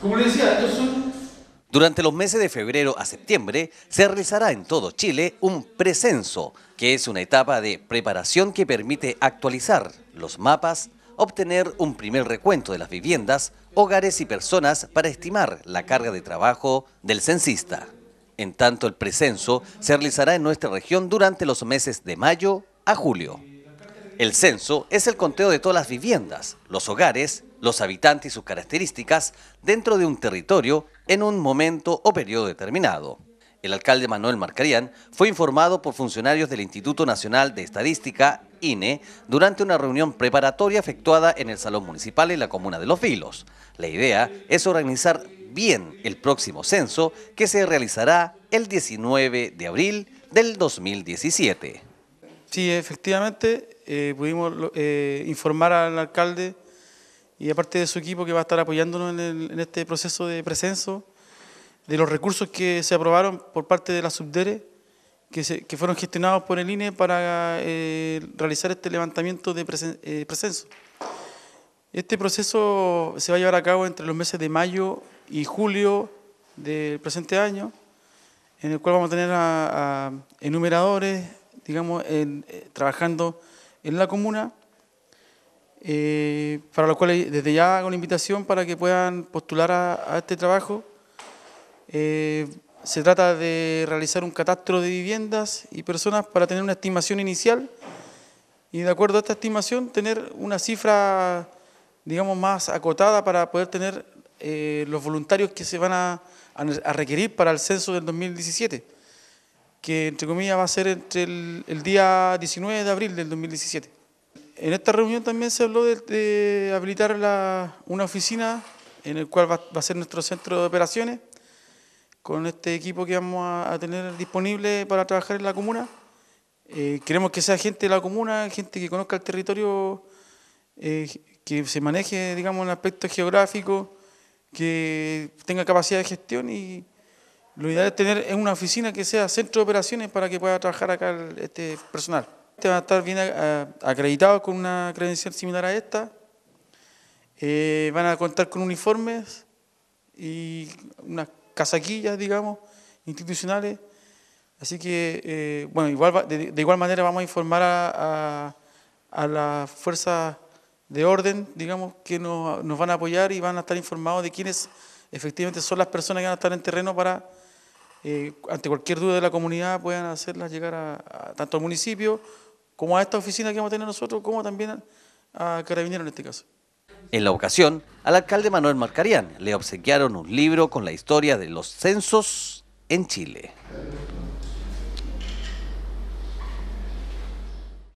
Como les decía, Durante los meses de febrero a septiembre se realizará en todo Chile un precenso, que es una etapa de preparación que permite actualizar los mapas, obtener un primer recuento de las viviendas, hogares y personas para estimar la carga de trabajo del censista. En tanto, el presenso se realizará en nuestra región durante los meses de mayo a julio. El censo es el conteo de todas las viviendas, los hogares los habitantes y sus características dentro de un territorio en un momento o periodo determinado. El alcalde Manuel Marcarían fue informado por funcionarios del Instituto Nacional de Estadística, INE, durante una reunión preparatoria efectuada en el Salón Municipal en la Comuna de Los Vilos. La idea es organizar bien el próximo censo que se realizará el 19 de abril del 2017. Sí, efectivamente, eh, pudimos eh, informar al alcalde y aparte de su equipo que va a estar apoyándonos en, este proceso de presenso, de los recursos que se aprobaron por parte de la Subdere, que, fueron gestionados por el INE para eh, realizar este levantamiento de eh, presenso. Este proceso se va a llevar a cabo entre los meses de mayo y julio del presente año, en el cual vamos a tener a, enumeradores, digamos, eh, trabajando en la comuna, eh, para lo cual eh, desde ya hago una invitación para que puedan postular a, este trabajo. Eh, se trata de realizar un catastro de viviendas y personas para tener una estimación inicial y de acuerdo a esta estimación tener una cifra, digamos, más acotada para poder tener los voluntarios que se van a, requerir para el censo del 2017, que entre comillas va a ser entre el día 19 de abril del 2017. En esta reunión también se habló de, habilitar una oficina en el cual va, a ser nuestro centro de operaciones, con este equipo que vamos a, tener disponible para trabajar en la comuna. Eh, queremos que sea gente de la comuna, gente que conozca el territorio, eh, que se maneje, digamos, en aspectos geográficos, que tenga capacidad de gestión y lo ideal es tener una oficina que sea centro de operaciones para que pueda trabajar acá este personal van a estar bien eh, acreditados con una credencial similar a esta, eh, van a contar con uniformes y unas casaquillas, digamos, institucionales. Así que, eh, bueno, igual, de, igual manera vamos a informar a, a, las fuerzas de orden, digamos, que nos, van a apoyar y van a estar informados de quiénes efectivamente son las personas que van a estar en terreno para, ante cualquier duda de la comunidad, puedan hacerlas llegar a, a tanto al municipio como a esta oficina que vamos a tener nosotros, como también a Carabineros en este caso. En la ocasión, al alcalde Manuel Marcarián le obsequiaron un libro con la historia de los censos en Chile.